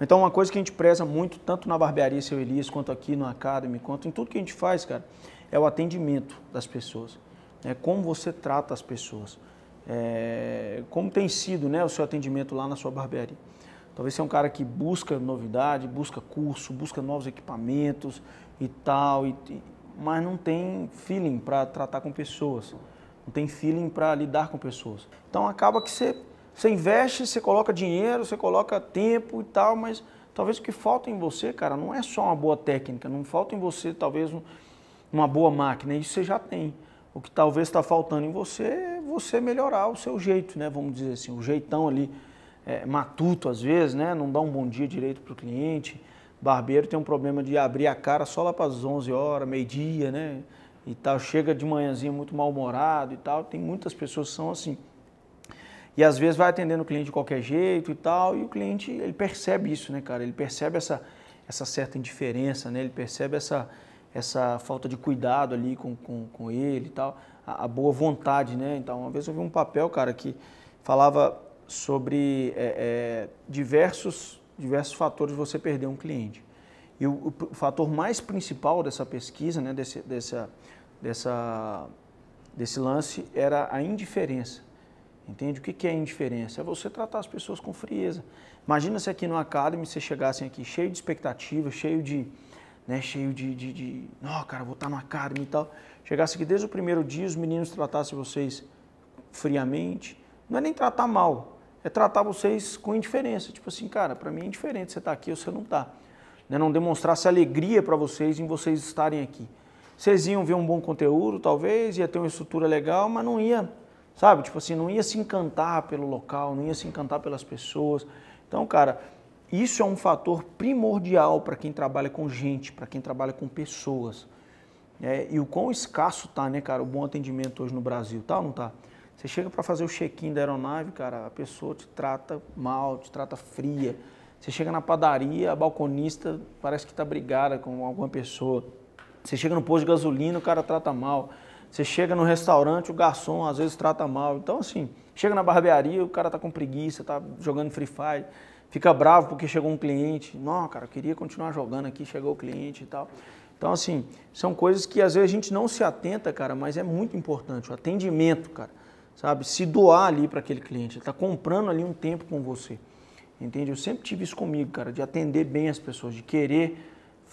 Então, uma coisa que a gente preza muito, tanto na barbearia Seu Elias, quanto aqui no Academy, quanto em tudo que a gente faz, cara, é o atendimento das pessoas. É como você trata as pessoas. É, como tem sido né, o seu atendimento lá na sua barbearia. Talvez você é um cara que busca novidade, busca curso, busca novos equipamentos e tal, e, mas não tem feeling para tratar com pessoas, não tem feeling para lidar com pessoas. Então acaba que você você investe, você coloca dinheiro, você coloca tempo e tal, mas talvez o que falta em você, cara, não é só uma boa técnica, não falta em você talvez uma boa máquina, isso você já tem. O que talvez está faltando em você é você melhorar o seu jeito, né? Vamos dizer assim, o jeitão ali é, matuto às vezes, né? Não dá um bom dia direito para o cliente. Barbeiro tem um problema de abrir a cara só lá para as 11 horas, meio-dia, né? E tal, chega de manhãzinha muito mal-humorado e tal. Tem muitas pessoas que são assim. E às vezes vai atendendo o cliente de qualquer jeito e tal, e o cliente ele percebe isso, né, cara? Ele percebe essa, essa certa indiferença, né? Ele percebe essa, essa falta de cuidado ali com, com, com ele e tal, a, a boa vontade, né? Então, uma vez eu vi um papel, cara, que falava sobre é, é, diversos, diversos fatores de você perder um cliente. E o, o, o, fator mais principal dessa pesquisa, né, desse, dessa, dessa, desse lance, era a indiferença. Entende? O que é indiferença? É você tratar as pessoas com frieza. Imagina se aqui no Academy você chegasse aqui cheio de expectativa, cheio de. Né, cheio de. de, de não, cara, vou estar tá no Academy e tal. Chegasse aqui desde o primeiro dia, os meninos tratassem vocês friamente. Não é nem tratar mal, é tratar vocês com indiferença. Tipo assim, cara, para mim é indiferente você tá aqui ou você não está, Né, não demonstrasse alegria para vocês em vocês estarem aqui. Vocês iam ver um bom conteúdo, talvez, ia ter uma estrutura legal, mas não ia sabe? Tipo assim, não ia se encantar pelo local, não ia se encantar pelas pessoas. Então, cara, isso é um fator primordial para quem trabalha com gente, para quem trabalha com pessoas. É, e o quão escasso tá, né, cara, o bom atendimento hoje no Brasil, tá ou não tá? Você chega para fazer o check-in da aeronave, cara, a pessoa te trata mal, te trata fria. Você chega na padaria, a balconista parece que tá brigada com alguma pessoa. Você chega no posto de gasolina, o cara trata mal. Você chega no restaurante, o garçom às vezes trata mal. Então, assim, chega na barbearia, o cara tá com preguiça, tá jogando Free Fire, fica bravo porque chegou um cliente. Não, cara, eu queria continuar jogando aqui, chegou o cliente e tal. Então, assim, são coisas que às vezes a gente não se atenta, cara, mas é muito importante. O atendimento, cara, sabe? Se doar ali para aquele cliente. Ele tá comprando ali um tempo com você. Entende? Eu sempre tive isso comigo, cara, de atender bem as pessoas, de querer,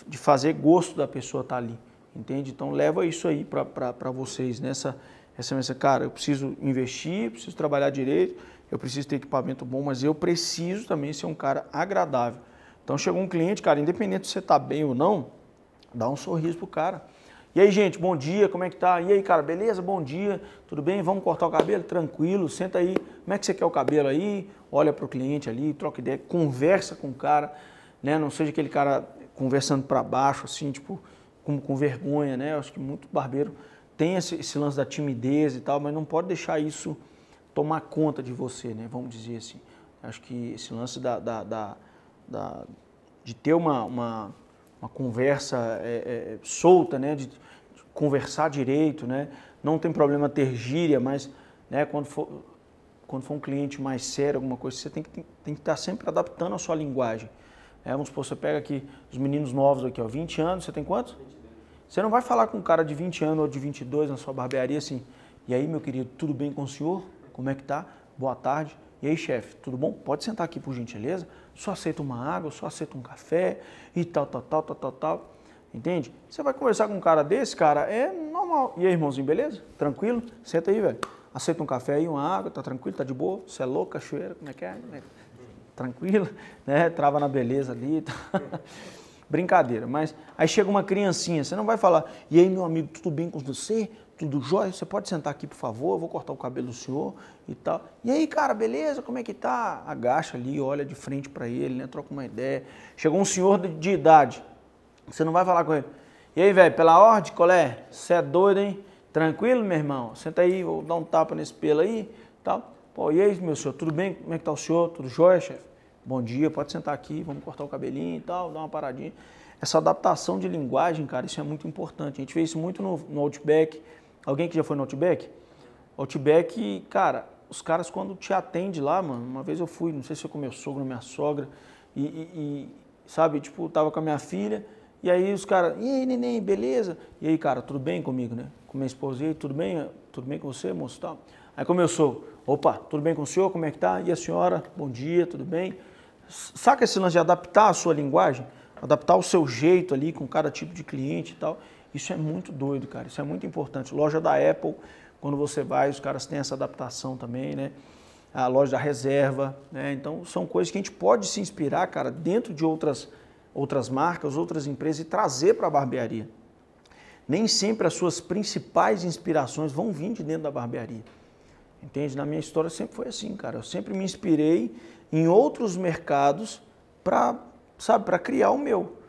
de fazer gosto da pessoa estar tá ali. Entende? Então leva isso aí para vocês nessa essa mensagem. Cara, eu preciso investir, preciso trabalhar direito, eu preciso ter equipamento bom, mas eu preciso também ser um cara agradável. Então chegou um cliente, cara, independente se você tá bem ou não, dá um sorriso pro cara. E aí, gente, bom dia, como é que tá? E aí, cara, beleza? Bom dia, tudo bem? Vamos cortar o cabelo? Tranquilo, senta aí. Como é que você quer o cabelo aí? Olha para o cliente ali, troca ideia, conversa com o cara, né? Não seja aquele cara conversando para baixo, assim, tipo, com, com vergonha, né? Eu acho que muito barbeiro tem esse, esse, lance da timidez e tal, mas não pode deixar isso tomar conta de você, né? Vamos dizer assim. Acho que esse lance da, da, da, da de ter uma, uma, uma conversa é, é, é, solta, né? De, de, conversar direito, né? Não tem problema ter gíria, mas né, quando, for, quando for um cliente mais sério, alguma coisa, você tem que, tem, tem que estar sempre adaptando a sua linguagem. É, vamos supor, você pega aqui os meninos novos aqui, ó, 20 anos, você tem quantos? 22. Você não vai falar com um cara de 20 anos ou de 22 na sua barbearia assim, e aí, meu querido, tudo bem com o senhor? Como é que tá? Boa tarde. E aí, chefe, tudo bom? Pode sentar aqui, por gentileza. Só aceita uma água, só aceita um café e tal, tal, tal, tal, tal, tal. Entende? Você vai conversar com um cara desse, cara, é normal. E aí, irmãozinho, beleza? Tranquilo? Senta aí, velho. Aceita um café aí, uma água, tá tranquilo, tá de boa? Você é louco, cachoeira, como é que é? tranquila, né? Trava na beleza ali. Tá? Brincadeira, mas aí chega uma criancinha, você não vai falar, e aí meu amigo, tudo bem com você? Tudo jóia? Você pode sentar aqui, por favor? Eu vou cortar o cabelo do senhor e tal. E aí, cara, beleza? Como é que tá? Agacha ali, olha de frente para ele, né? Troca uma ideia. Chegou um senhor de, de idade, você não vai falar com ele. E aí, velho, pela ordem, colé? Você é doido, hein? Tranquilo, meu irmão? Senta aí, vou dar um tapa nesse pelo aí tal. Pô, e aí, meu senhor, tudo bem? Como é que tá o senhor? Tudo jóia, chefe? Bom dia, pode sentar aqui, vamos cortar o cabelinho e tal, dar uma paradinha. Essa adaptação de linguagem, cara, isso é muito importante. A gente vê isso muito no, no Outback. Alguém que já foi no Outback? Outback, cara, os caras quando te atende lá, mano, uma vez eu fui, não sei se foi com meu sogro minha sogra, e, e, e, sabe, tipo, tava com a minha filha, e aí os caras, e aí, neném, beleza? E aí, cara, tudo bem comigo, né? Com minha esposa, e aí, tudo bem? Tudo bem com você, moço? Tal? Tá? Aí começou, opa, tudo bem com o senhor? Como é que tá? E a senhora? Bom dia, tudo bem? Saca esse lance de adaptar a sua linguagem, adaptar o seu jeito ali com cada tipo de cliente e tal. Isso é muito doido, cara. Isso é muito importante. Loja da Apple, quando você vai, os caras têm essa adaptação também, né? A loja da reserva, né? Então, são coisas que a gente pode se inspirar, cara, dentro de outras, outras marcas, outras empresas e trazer para a barbearia. Nem sempre as suas principais inspirações vão vir de dentro da barbearia. Entende? Na minha história sempre foi assim, cara. Eu sempre me inspirei em outros mercados para, sabe, para criar o meu.